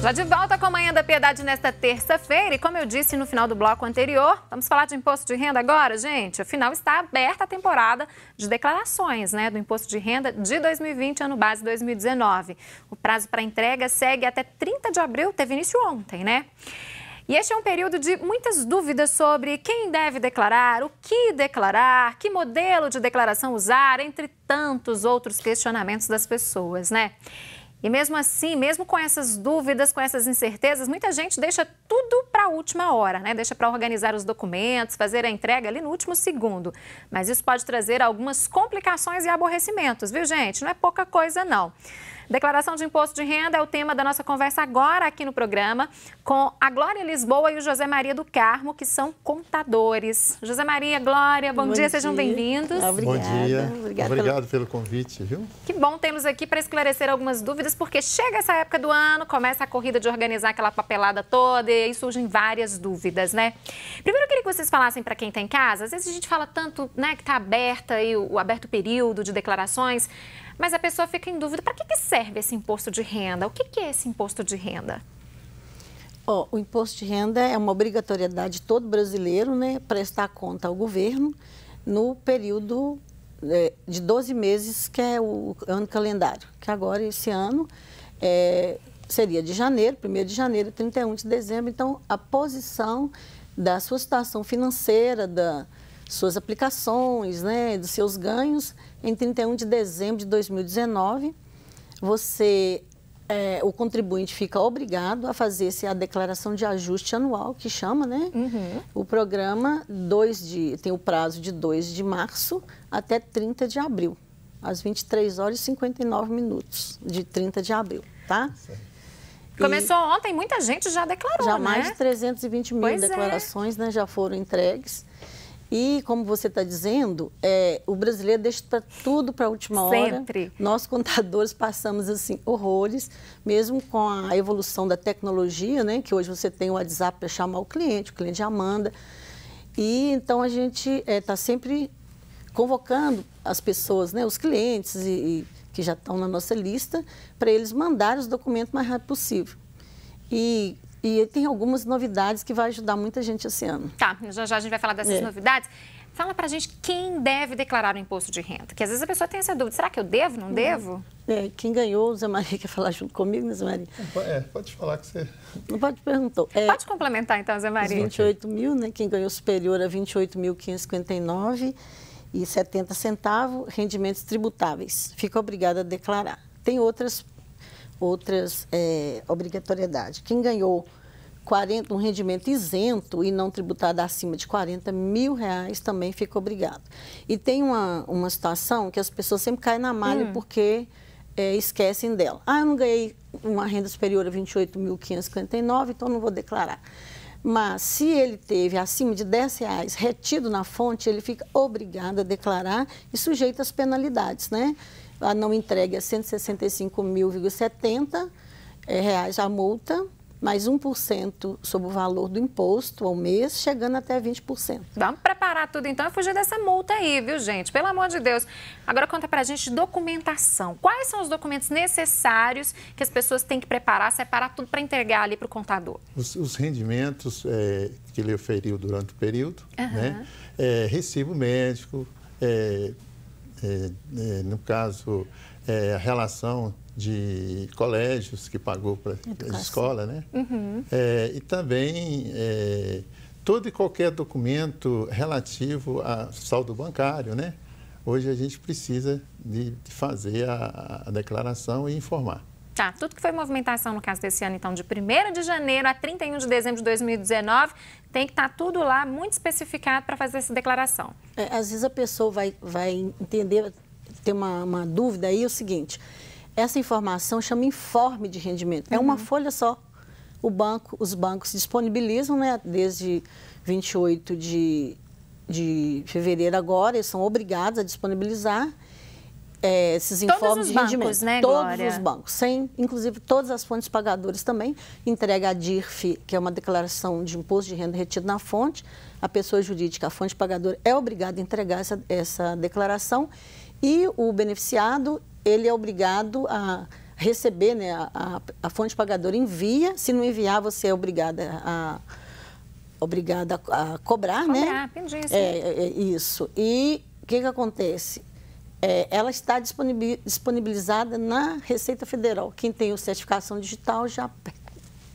Já de volta com a Manhã da Piedade nesta terça-feira e como eu disse no final do bloco anterior, vamos falar de imposto de renda agora, gente? Afinal, está aberta a temporada de declarações né, do imposto de renda de 2020, ano base 2019. O prazo para entrega segue até 30 de abril, teve início ontem, né? E este é um período de muitas dúvidas sobre quem deve declarar, o que declarar, que modelo de declaração usar, entre tantos outros questionamentos das pessoas, né? E mesmo assim, mesmo com essas dúvidas, com essas incertezas, muita gente deixa tudo para a última hora, né? Deixa para organizar os documentos, fazer a entrega ali no último segundo. Mas isso pode trazer algumas complicações e aborrecimentos, viu, gente? Não é pouca coisa, não. Declaração de imposto de renda é o tema da nossa conversa agora aqui no programa com a Glória Lisboa e o José Maria do Carmo, que são contadores. José Maria, Glória, bom, bom dia, dia, sejam bem-vindos. Ah, bom dia. Obrigada Obrigado pelo... pelo convite, viu? Que bom tê-los aqui para esclarecer algumas dúvidas, porque chega essa época do ano, começa a corrida de organizar aquela papelada toda e aí surgem várias dúvidas, né? Primeiro eu queria que vocês falassem para quem está em casa, às vezes a gente fala tanto, né, que está aberta aí o, o aberto período de declarações, mas a pessoa fica em dúvida, para que, que serve esse imposto de renda? O que, que é esse imposto de renda? Oh, o imposto de renda é uma obrigatoriedade de todo brasileiro, né, prestar conta ao governo no período é, de 12 meses, que é o ano calendário, que agora, esse ano, é, seria de janeiro, 1 de janeiro, 31 de dezembro. Então, a posição da sua situação financeira, da, suas aplicações, né, dos seus ganhos, em 31 de dezembro de 2019, você, é, o contribuinte fica obrigado a fazer -se a declaração de ajuste anual, que chama, né? Uhum. O programa dois de, tem o prazo de 2 de março até 30 de abril, às 23 horas e 59 minutos de 30 de abril, tá? Começou e ontem, muita gente já declarou, já né? Já mais de 320 mil pois é. declarações é. né, já foram entregues. E, como você está dizendo, é, o brasileiro deixa pra, tudo para a última hora. Sempre. Nós, contadores, passamos assim horrores, mesmo com a evolução da tecnologia, né? Que hoje você tem o WhatsApp para chamar o cliente, o cliente já manda. E então a gente está é, tá sempre convocando as pessoas, né, os clientes e, e que já estão na nossa lista, para eles mandarem os documentos o mais rápido possível. E e tem algumas novidades que vai ajudar muita gente esse ano. Tá, já já a gente vai falar dessas é. novidades. Fala pra gente quem deve declarar o imposto de renda. Que às vezes a pessoa tem essa dúvida: será que eu devo, não uhum. devo? É, quem ganhou, Zé Maria quer falar junto comigo, né, Zé Maria? É, pode falar que você. Não pode perguntou. É, pode complementar então, Zé Maria. 28 mil, né? Quem ganhou superior a 28.559 e 70 centavos, rendimentos tributáveis. Fica obrigada a declarar. Tem outras outras é, obrigatoriedades. Quem ganhou 40, um rendimento isento e não tributado acima de 40 mil reais também fica obrigado. E tem uma, uma situação que as pessoas sempre caem na malha hum. porque é, esquecem dela. Ah, eu não ganhei uma renda superior a 28.559, então não vou declarar. Mas se ele teve acima de 10 reais retido na fonte, ele fica obrigado a declarar e sujeito às penalidades, né? a não entrega é 165 reais a multa, mais 1% sobre o valor do imposto ao mês, chegando até 20%. Vamos preparar tudo então e é fugir dessa multa aí, viu, gente? Pelo amor de Deus. Agora conta pra gente documentação. Quais são os documentos necessários que as pessoas têm que preparar, separar tudo para entregar ali para o contador? Os, os rendimentos é, que ele oferiu durante o período, uhum. né? É, recibo médico, é, eh, eh, no caso, eh, a relação de colégios que pagou para a escola, né? Uhum. e também todo e qualquer documento relativo a saldo bancário, né? Hoje a gente precisa de, fazer a, a declaração e informar. Tá, tudo que foi movimentação no caso desse ano, então, de 1 de janeiro a 31 de dezembro de 2019, tem que estar tá tudo lá muito especificado para fazer essa declaração. É, às vezes a pessoa vai, vai entender, ter uma, uma dúvida aí, é o seguinte, essa informação chama informe de rendimento, é uhum. uma folha só. O banco, os bancos disponibilizam, né, desde 28 de, de fevereiro agora, eles são obrigados a disponibilizar, é, esses informes de bancos, Né, todos os bancos, sem, inclusive todas as fontes pagadoras também, entrega a DIRF, que é uma declaração de imposto de renda retido na fonte, a pessoa jurídica, a fonte pagadora, é obrigada a entregar essa, essa declaração e o beneficiado, ele é obrigado a receber, né, a, a fonte pagadora envia, se não enviar, você é obrigada a obrigada a cobrar, cobrar né? Cobrar, entendi. É, é, é, isso. E o que, que acontece? é, ela está disponibilizada na Receita Federal. Quem tem o certificação digital já,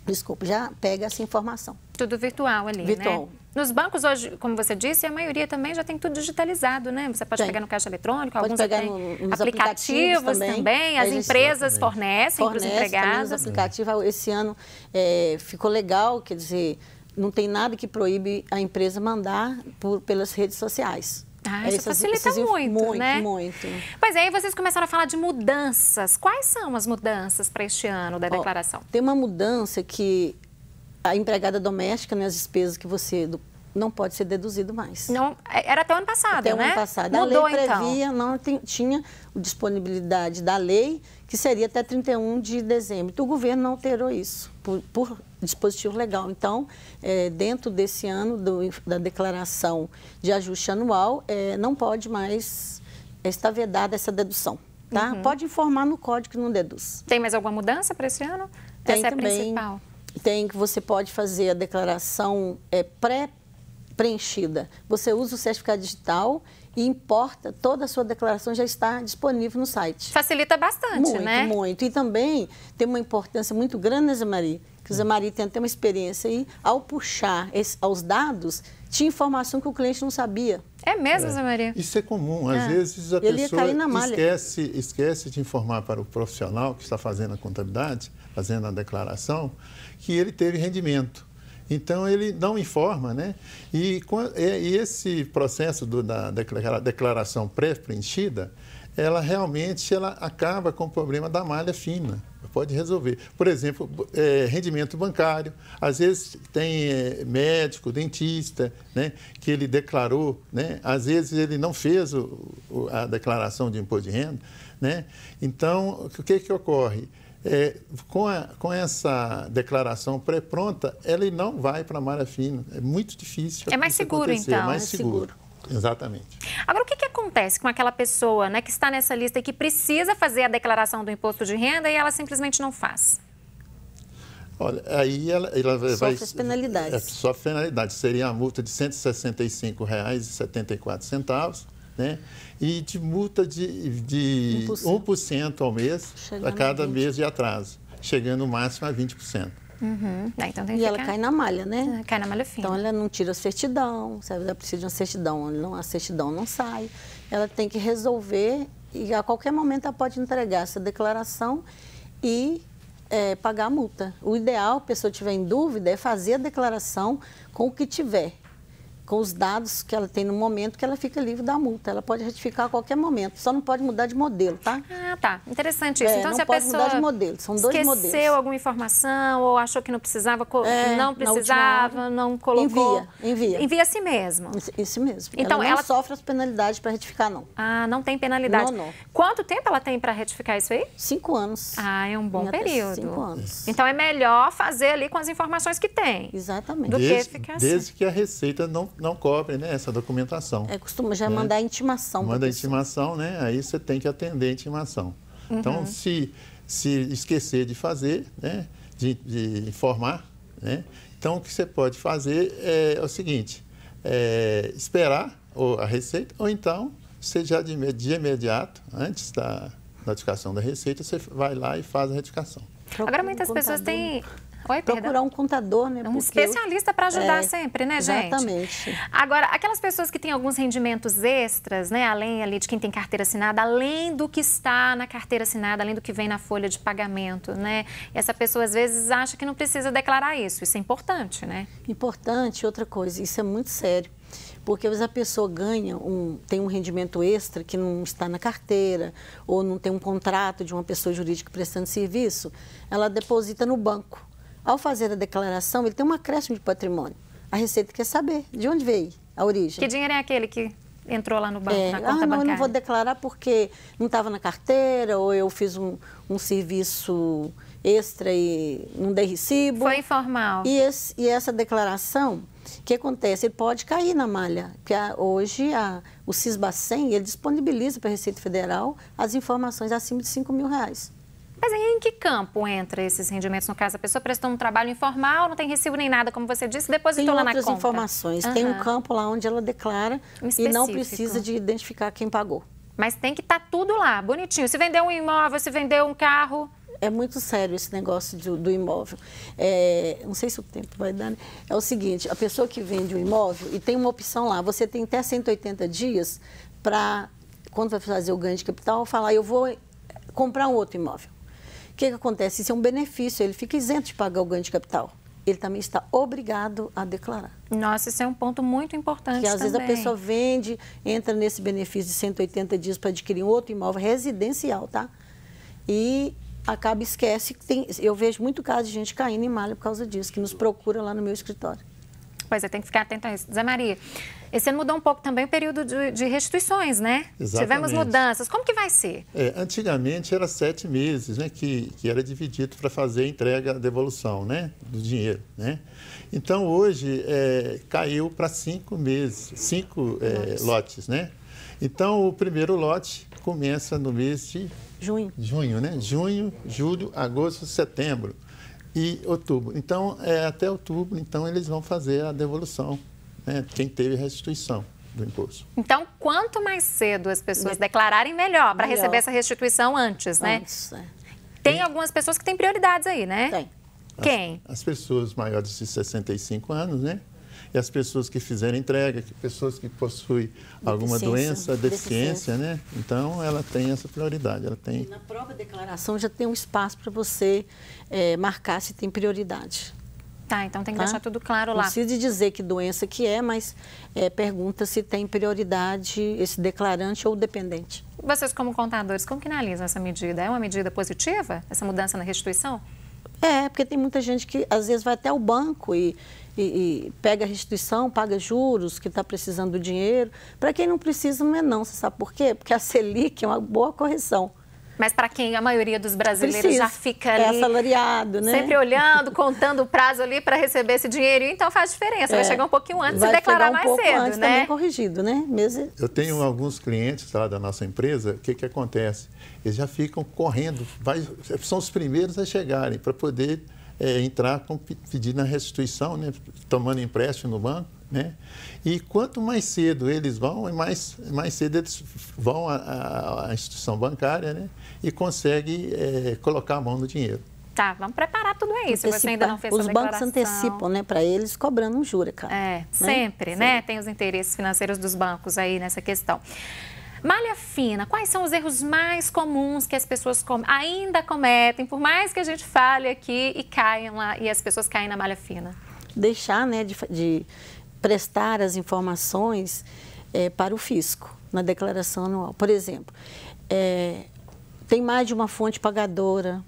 desculpa, já pega essa informação. Tudo virtual ali, né? virtual. né? Nos bancos hoje, como você disse, a maioria também já tem tudo digitalizado, né? Você pode tem. pegar no caixa eletrônico, pode alguns pegar no, aplicativos, aplicativos, também. também. As empresas também. fornecem Fornece para os empregados. Os aplicativos, ah, esse ano é, ficou legal, quer dizer, não tem nada que proíbe a empresa mandar por, pelas redes sociais. Ah, isso facilita muito, muito, né? Muito, Pois é, aí vocês começaram a falar de mudanças. Quais são as mudanças para este ano da declaração? tem uma mudança que a empregada doméstica, né, as despesas que você do não pode ser deduzido mais. Não, é, era até o ano passado, até né? Até o ano né? passado. Mudou, a lei então. previa, então. não tinha disponibilidade da lei, que seria até 31 de dezembro. Então, o governo não alterou isso por, por dispositivo legal. Então, é, dentro desse ano do, da declaração de ajuste anual, é, não pode mais estar vedada essa dedução. Tá? Uhum. Pode informar no código que não deduz. Tem mais alguma mudança para esse ano? Tem essa é também, a principal. Tem que você pode fazer a declaração é, pré preenchida. Você usa o certificado digital e importa, toda a sua declaração já está disponível no site. Facilita bastante, muito, né? Muito, muito. E também tem uma importância muito grande, né, Zé Maria? Que o Zé Maria tem até uma experiência aí, ao puxar esse, aos dados, tinha informação que o cliente não sabia. É mesmo, é. Zé Maria? Isso é comum. Às é. vezes a Ele pessoa esquece, esquece de informar para o profissional que está fazendo a contabilidade, fazendo a declaração, que ele teve rendimento. Então, ele não informa, né? E, e esse processo do, da declaração pré-preenchida, ela realmente ela acaba com o problema da malha fina. Pode resolver. Por exemplo, é, rendimento bancário. Às vezes tem é, médico, dentista, né, que ele declarou, né, às vezes ele não fez o, a declaração de imposto de renda. Né? Então, o que, que ocorre? É, com, a, com essa declaração pré-pronta, ele não vai para a malha fina. É muito difícil. É mais seguro, acontecer. então. É mais então, é seguro. seguro. Exatamente. Agora, o que, que acontece com aquela pessoa né, que está nessa lista e que precisa fazer a declaração do imposto de renda e ela simplesmente não faz? Olha, aí ela, ela sofre vai... Sofre as penalidades. É, sofre penalidade. Seria a multa de R$ 165,74 né? e de multa de, de 1%, 1% ao mês, chegando a cada mês de atraso, chegando no máximo a 20%. Uhum. Ah, então e ela cai na malha, né? É, cai na malha fina. Então ela não tira a certidão, sabe? ela precisa de uma certidão, não, a certidão não sai. Ela tem que resolver e a qualquer momento ela pode entregar essa declaração e é, pagar a multa. O ideal, a pessoa tiver em dúvida, é fazer a declaração com o que tiver com os dados que ela tem no momento, que ela fica livre da multa. Ela pode retificar a qualquer momento, só não pode mudar de modelo, tá? Ah, tá. Interessante isso. É, então, não se a pessoa mudar de modelo, são dois esqueceu modelos. Esqueceu alguma informação ou achou que não precisava, é, não precisava, não colocou... Envia, envia. Envia a si mesmo. Isso, mesmo. Então, ela não sofre as penalidades para retificar, não. Ah, não tem penalidade. Não, não. Quanto tempo ela tem para retificar isso aí? Cinco anos. Ah, é um bom período. Cinco anos. Então, é melhor fazer ali com as informações que tem. Exatamente. Do desde, que ficar assim. Desde que a Receita não não cobre né, essa documentação. É, costuma já né? mandar intimação. Manda intimação, né? Aí você tem que atender a intimação. Uhum. Então, se, se esquecer de fazer, né, de, de informar, né, então o que você pode fazer é, é o seguinte, é, esperar ou a receita, ou então, seja de, de imediato, antes da notificação da receita, você vai lá e faz a retificação. Agora muitas pessoas têm Oi, procurar um contador, né? Um especialista para ajudar é, sempre, né, gente? Exatamente. Agora, aquelas pessoas que têm alguns rendimentos extras, né, além ali de quem tem carteira assinada, além do que está na carteira assinada, além do que vem na folha de pagamento, né? essa pessoa às vezes acha que não precisa declarar isso. Isso é importante, né? Importante, outra coisa, isso é muito sério porque às vezes a pessoa ganha um, tem um rendimento extra que não está na carteira ou não tem um contrato de uma pessoa jurídica prestando serviço, ela deposita no banco. Ao fazer a declaração, ele tem um acréscimo de patrimônio. A Receita quer saber de onde veio a origem. Que dinheiro é aquele que entrou lá no banco, é, na conta ah, não, bancária? Eu não vou declarar porque não estava na carteira ou eu fiz um, um, serviço extra e não dei recibo. Foi informal. E, esse, e essa declaração, o que acontece? Ele pode cair na malha, que hoje a, o CISBA 100, ele disponibiliza para a Receita Federal as informações acima de 5 mil reais. Mas aí em que campo entra esses rendimentos? No caso, a pessoa prestou um trabalho informal, não tem recibo nem nada, como você disse, depositou tem lá na conta. Tem outras informações. Uhum. Tem um campo lá onde ela declara um e não precisa de identificar quem pagou. Mas tem que estar tá tudo lá, bonitinho. Se vendeu um imóvel, se vendeu um carro é muito sério esse negócio de, do imóvel. É, não sei se o tempo vai dar. Né? É o seguinte: a pessoa que vende um imóvel e tem uma opção lá, você tem até 180 dias para, quando vai fazer o ganho de capital, falar: eu vou comprar um outro imóvel. O que, que acontece? Isso é um benefício, ele fica isento de pagar o ganho de capital ele também está obrigado a declarar. Nossa, isso é um ponto muito importante Que às também. vezes a pessoa vende, entra nesse benefício de 180 dias para adquirir um outro imóvel residencial, tá? E acaba, esquece. Tem, eu vejo muito caso de gente caindo em malha por causa disso, que nos procura lá no meu escritório. Pois é, tem que ficar atento a isso. Zé Maria, esse ano mudou um pouco também o período de, de restituições, né? Exatamente. Tivemos mudanças. Como que vai ser? É, antigamente era sete meses, né? Que, que era dividido para fazer a entrega, a devolução, né? Do dinheiro, né? Então, hoje, é, caiu para cinco meses, cinco é, lotes, né? Então, o primeiro lote começa no mês de... Junho. Junho, né? Junho, julho, agosto, setembro e outubro. Então, é, até outubro, então, eles vão fazer a devolução né, quem teve restituição do imposto. Então, quanto mais cedo as pessoas declararem, melhor, para receber essa restituição antes, né? Antes, é. Tem algumas pessoas que têm prioridades aí, né? Tem. Quem? As, as pessoas maiores de 65 anos, né? E as pessoas que fizeram entrega, que pessoas que possuem alguma doença, deficiência, deficiência, né? Então, ela tem essa prioridade. Ela tem... E na própria declaração já tem um espaço para você é, marcar se tem prioridade. Tá, então tem que tá? deixar tudo claro lá. Não precisa dizer que doença que é, mas é, pergunta se tem prioridade esse declarante ou dependente. Vocês, como contadores, como que analisam essa medida? É uma medida positiva, essa mudança na restituição? É, porque tem muita gente que às vezes vai até o banco e, e, e pega a restituição, paga juros, que está precisando do dinheiro. Para quem não precisa, não é não. Você sabe por quê? Porque a Selic é uma boa correção. Mas para quem a maioria dos brasileiros já fica é ali. É assalariado, né? Sempre olhando, contando o prazo ali para receber esse dinheiro. Então faz diferença. É. Vai chegar um pouquinho antes Vai e declarar um mais pouco cedo, antes, né? Também corrigido, né? Mesmo... Eu tenho alguns clientes lá da nossa empresa. O que, que acontece? Eles já ficam correndo. Vai, são os primeiros a chegarem para poder é, entrar com, pedindo a restituição, né? tomando empréstimo no banco. Né? E quanto mais cedo eles vão, mais, mais cedo eles vão à, à instituição bancária, né? e consegue é, colocar a mão no dinheiro. Tá, vamos preparar tudo isso. se Você ainda não fez Os bancos antecipam, né, para eles cobrando um juro, cara. É, né? sempre, Sim. né? Tem os interesses financeiros dos bancos aí nessa questão. Malha fina, quais são os erros mais comuns que as pessoas com... ainda cometem, por mais que a gente fale aqui e caiam lá, e as pessoas caem na malha fina? Deixar, né, de, de prestar as informações é, para o fisco na declaração anual. Por exemplo, é, tem mais de uma fonte pagadora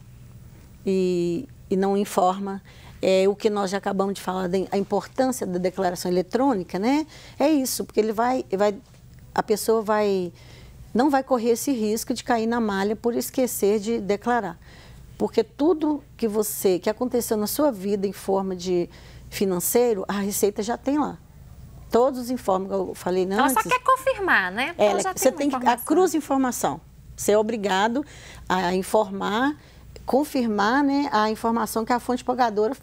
e, e não informa. É, o que nós já acabamos de falar, a importância da declaração eletrônica, né? É isso, porque ele vai, vai a pessoa vai não vai correr esse risco de cair na malha por esquecer de declarar. Porque tudo que você que aconteceu na sua vida em forma de financeiro, a receita já tem lá. Todos os informes que eu falei não né, Ela só quer confirmar, né? Ela, ela você tem, tem a cruz informação ser obrigado a informar, confirmar né, a informação que a fonte pagadora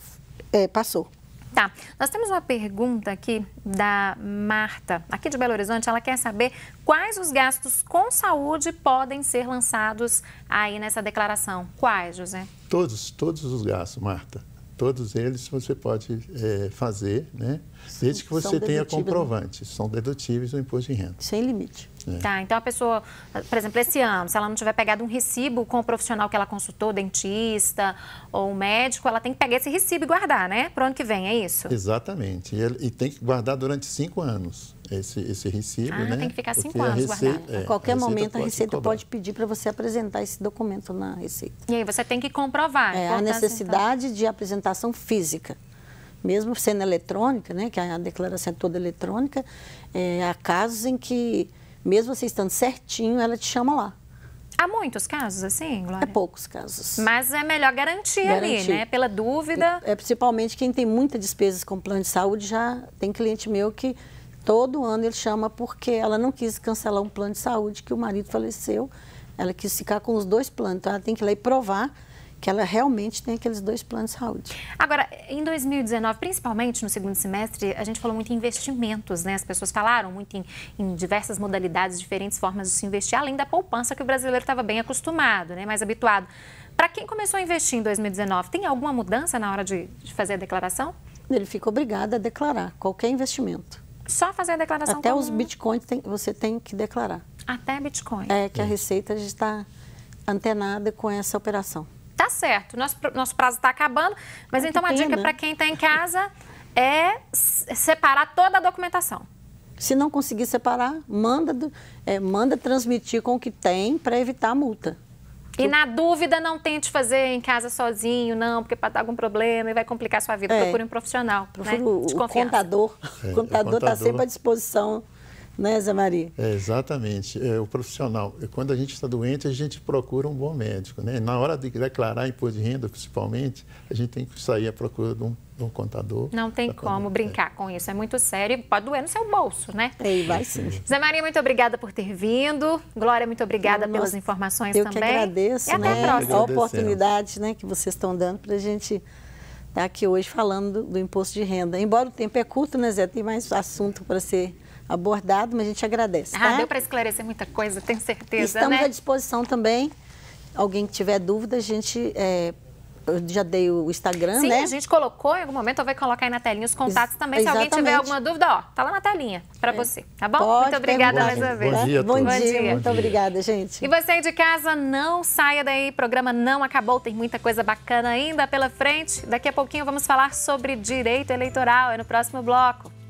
é, passou. Tá, nós temos uma pergunta aqui da Marta, aqui de Belo Horizonte. Ela quer saber quais os gastos com saúde podem ser lançados aí nessa declaração. Quais, José? Todos, todos os gastos, Marta. Todos eles você pode é, fazer, né? Desde que você tenha né? comprovante. São dedutíveis do imposto de renda. Sem limite. É. Tá, então a pessoa, por exemplo, esse ano, se ela não tiver pegado um recibo com o profissional que ela consultou, dentista ou médico, ela tem que pegar esse recibo e guardar, né? Para o ano que vem, é isso? Exatamente. E, e, tem que guardar durante cinco anos esse, esse recibo, ah, né? tem que ficar cinco Porque anos receita, guardado. É, a qualquer a momento pode a Receita pode pedir para você apresentar esse documento na Receita. E aí você tem que comprovar. É, a então. necessidade então. de apresentação física mesmo sendo eletrônica, né, que a declaração é toda eletrônica, é, há casos em que mesmo você estando certinho, ela te chama lá. Há muitos casos assim, Glória? É poucos casos. Mas é melhor garantir, garantir. ali, né? Pela dúvida. É, é principalmente quem tem muitas despesas com plano de saúde, já tem cliente meu que todo ano ele chama porque ela não quis cancelar um plano de saúde que o marido faleceu. Ela quis ficar com os dois planos. Então ela tem que ir lá e provar que ela realmente tem aqueles dois planos de saúde. Agora, em 2019, principalmente no segundo semestre, a gente falou muito em investimentos, né? As pessoas falaram muito em, em diversas modalidades, diferentes formas de se investir, além da poupança que o brasileiro estava bem acostumado, né? Mais habituado. Para quem começou a investir em 2019, tem alguma mudança na hora de, de fazer a declaração? Ele fica obrigado a declarar qualquer investimento. Só fazer a declaração Até comum. os bitcoins tem, você tem que declarar. Até bitcoin. É que a Receita gente está antenada com essa operação tá certo, nosso, nosso prazo está acabando, mas então a pena. dica para quem está em casa é separar toda a documentação. Se não conseguir separar, manda, é, manda transmitir com o que tem para evitar a multa. E na dúvida, não tente fazer em casa sozinho, não, porque pode dar algum problema e vai complicar a sua vida. É. Procure um profissional. Procure né? o, é, o contador. o tá contador está sempre à disposição né, Zé Maria? É, exatamente. É, o profissional, é, quando a gente está doente, a gente procura um bom médico. Né? Na hora de declarar imposto de renda, principalmente, a gente tem que sair à procura de um, de um contador. Não tem como brincar é. com isso, é muito sério e pode doer no seu bolso, né? É, vai sim. sim. Zé Maria, muito obrigada por ter vindo. Glória, muito obrigada eu, pelas nossa, informações eu também. Eu que agradeço, e até né? a, próxima. a oportunidade né, que vocês estão dando para a gente estar tá aqui hoje falando do, do imposto de renda. Embora o tempo é curto, né, Zé? Tem mais assunto para ser abordado, mas a gente agradece. Ah, tá? deu para esclarecer muita coisa, tenho certeza. Estamos né? à disposição também. Alguém que tiver dúvida, a gente é, eu já dei o Instagram, Sim, né? Sim, a gente colocou em algum momento, vai colocar aí na telinha os contatos também. Exatamente. Se alguém tiver alguma dúvida, ó, tá lá na telinha para é. você, tá bom? Pode, muito obrigada mais uma vez. Bom dia, bom, dia, bom dia. Muito obrigada, gente. E você aí de casa, não saia daí, o programa não acabou, tem muita coisa bacana ainda pela frente. Daqui a pouquinho vamos falar sobre direito eleitoral, é no próximo bloco.